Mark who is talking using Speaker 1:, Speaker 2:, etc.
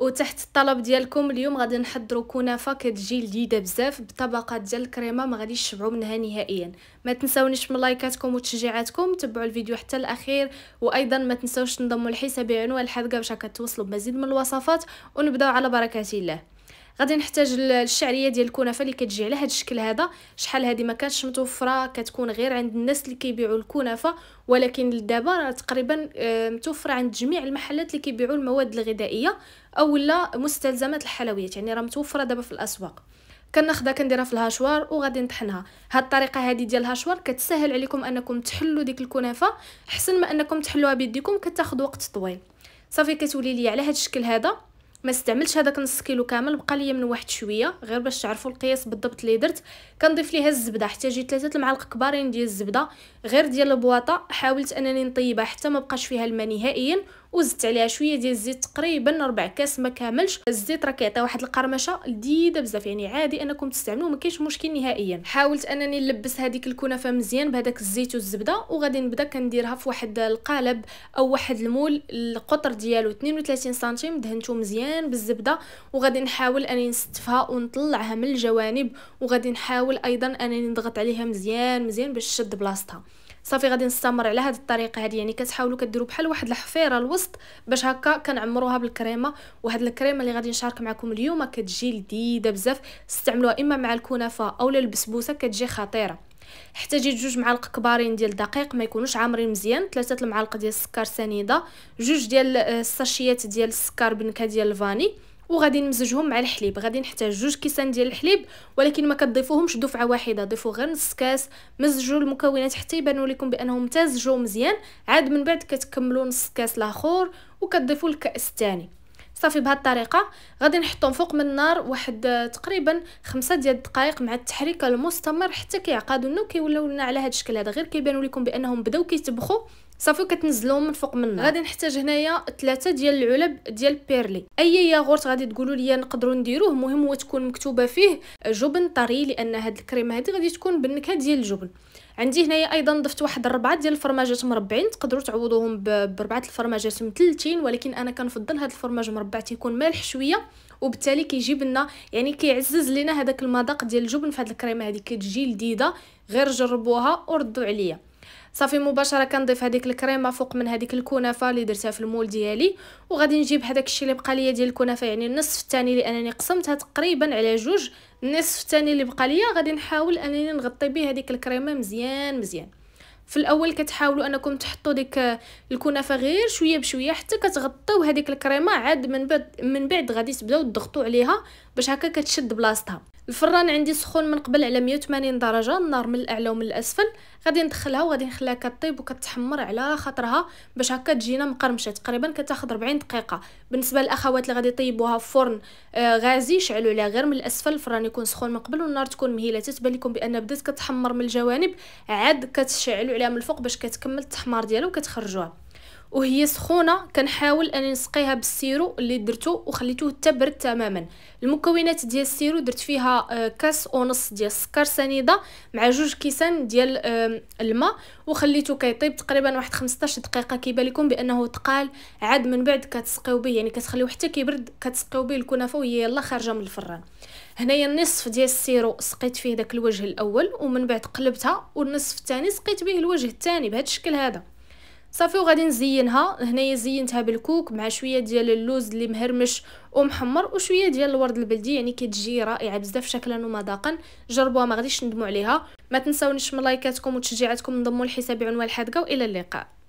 Speaker 1: وتحت الطلب ديالكم اليوم غادي نحضروا كنافه كتجي لذيذه بزاف بطبقات ديال الكريمه ما غاديش تشبعوا منها نهائيا ما تنساونيش من لايكاتكم وتشجيعاتكم تبعوا الفيديو حتى الاخير وايضا ما تنساوش تنضموا لحسابي عنوان الحلقه باش كتوصلوا بمزيد من الوصفات ونبداو على بركه الله غادي نحتاج الشعريه ديال الكنافه اللي كتجي على هذا الشكل هذا شحال هذه ما كانتش متوفره كتكون غير عند الناس اللي كيبيعوا الكنافه ولكن لدابا راه تقريبا آه، متوفره عند جميع المحلات اللي كيبيعوا المواد الغذائيه اولا مستلزمات الحلويات يعني راه متوفره دابا في الاسواق كناخدها كنديرها في الهاشوار وغادي نطحنها هاد الطريقه هذه ديال الهاشوار كتسهل عليكم انكم تحلوا ديك الكنافه حسن ما انكم تحلوها بيديكم كتاخذ وقت طويل صافي كتولي لي على هاد الشكل هذا ما استعملتش هذاك نص كيلو كامل بقى ليا من واحد شويه غير باش تعرفوا القياس بالضبط اللي درت كنضيف ليها الزبده حتى جي ثلاثه المعالق كبارين ديال الزبده غير ديال البواطه حاولت انني نطيبها حتى ما بقاش فيها الماء نهائيا وزدت عليها شويه ديال الزيت تقريبا ربع كاس ما كاملش الزيت راه كيعطي واحد القرمشه لذيذه بزاف يعني عادي انكم تستعملوه ما كاينش مشكل نهائيا حاولت انني نلبس هذيك الكنافه مزيان بهذاك الزيت والزبده وغادي نبدا كنديرها في واحد القالب او واحد المول القطر ديالو 32 سنتيم دهنته مزيان بالزبده وغادي نحاول انني نستفها ونطلعها من الجوانب وغادي نحاول ايضا انني نضغط عليها مزيان مزيان باش تشد بلاصتها صافي غادي نستمر على هذه الطريقه هذه يعني كتحاولوا كديروا بحال واحد الحفيره الوسط باش هكا كنعمروها بالكريمه وهاد الكريمه اللي غادي نشارك معكم اليوم كتجي لذيذه بزاف استعملوها اما مع الكنافه اولا البسبوسه كتجي خطيره احتاجيت جوج معالق كبارين ديال الدقيق ما يكونوش عامرين مزيان ثلاثه المعالق ديال السكر سنيده جوج ديال الساشيات ديال السكر بنكهه ديال الفاني وغادي نمزجهم مع الحليب غادي نحتاج جوج كيسان ديال الحليب ولكن ما كتضيفوهمش دفعه واحده ضيفوا غير نص كاس مزجوا المكونات حتى يبانوا لكم بانهم تازجوا مزيان عاد من بعد كتكملوا نص كاس لاخور وكتضيفوا الكاس الثاني صافي بهذه الطريقه غادي نحطهم فوق من النار واحد آه، تقريبا خمسة ديال الدقائق مع التحريك المستمر حتى كيعقدوا لنا وكيولاو لنا على هذا الشكل هذا غير كيبانوا لكم بانهم بداو كيتبخوا صافي كتنزلوهم من فوق من غادي نحتاج هنايا ثلاثه ديال العلب ديال بيرلي اي ياغورت غادي تقولوا لي نقدروا نديروه المهم هو تكون مكتوبه فيه جبن طري لان هاد الكريمه هادي غادي تكون بالنكهه ديال الجبن عندي هنايا ايضا ضفت واحد الربعه ديال الفرماجات مربعين تقدروا تعوضوهم بربعه الفرماجات مثلثين ولكن انا كنفضل هاد الفرماج مربع تيكون مالح شويه وبالتالي كيجيب لنا يعني كيعزز لنا هذاك المذاق ديال الجبن في هاد الكريمه هادي كتجي لذيذه غير جربوها وردوا عليا صافي مباشره كنضيف هذيك الكريمه فوق من هذيك الكنافه اللي درتها في المول ديالي وغادي نجيب هذاك الشيء اللي بقى ليا ديال الكنافه يعني النصف الثاني لانني قسمتها تقريبا على جوج النصف الثاني اللي بقى ليا غادي نحاول انني نغطي به هذيك الكريمه مزيان مزيان في الاول كتحاولوا انكم تحطوا ديك الكنافه غير شويه بشويه حتى كتغطيو هذيك الكريمه عاد من بعد من بعد غادي تبداو تضغطوا عليها باش هكا كتشد بلاصتها الفران عندي سخون من قبل على 180 درجه النار من الاعلى ومن الاسفل غادي ندخلها وغادي نخليها كطيب وكتحمر على خاطرها باش هكا تجينا مقرمشه تقريبا كتاخذ 40 دقيقه بالنسبه للاخوات اللي غادي يطيبوها في فرن آه، غازي شعلوا عليها غير من الاسفل الفران يكون سخون من قبل والنار تكون مهيله تتبان لكم بان بدات كتحمر من الجوانب عاد كتشعلوا عليها من الفوق باش كتكمل التحمار ديالها وكتخرجوها وهي سخونه كنحاول اني نسقيها بالسيرو اللي درته وخليته حتى برد تماما المكونات ديال السيرو درت فيها آه، كاس ونص ديال السكر سنيده مع جوج كيسان ديال الماء وخليته كيطيب تقريبا واحد 15 دقيقه كيبان لكم بانه تقال عاد من بعد كتسقيو به يعني كتخليوه حتى كيبرد كتسقيو به الكنافه وهي يلا خارجه من الفران هنايا النصف ديال السيرو سقيت فيه داك الوجه الاول ومن بعد قلبتها والنصف الثاني سقيت به الوجه الثاني بهذا الشكل هذا صافي وغادي نزينها هنايا زينتها بالكوك مع شويه ديال اللوز اللي مهرمش ومحمر وشويه ديال الورد البلدي يعني كتجي رائعه بزاف شكلا ومذاقا جربوها ما غاديش ندموا عليها ما تنساونيش من لايكاتكم وتشجيعاتكم انضموا لحسابي عنوان الحادقه والى اللقاء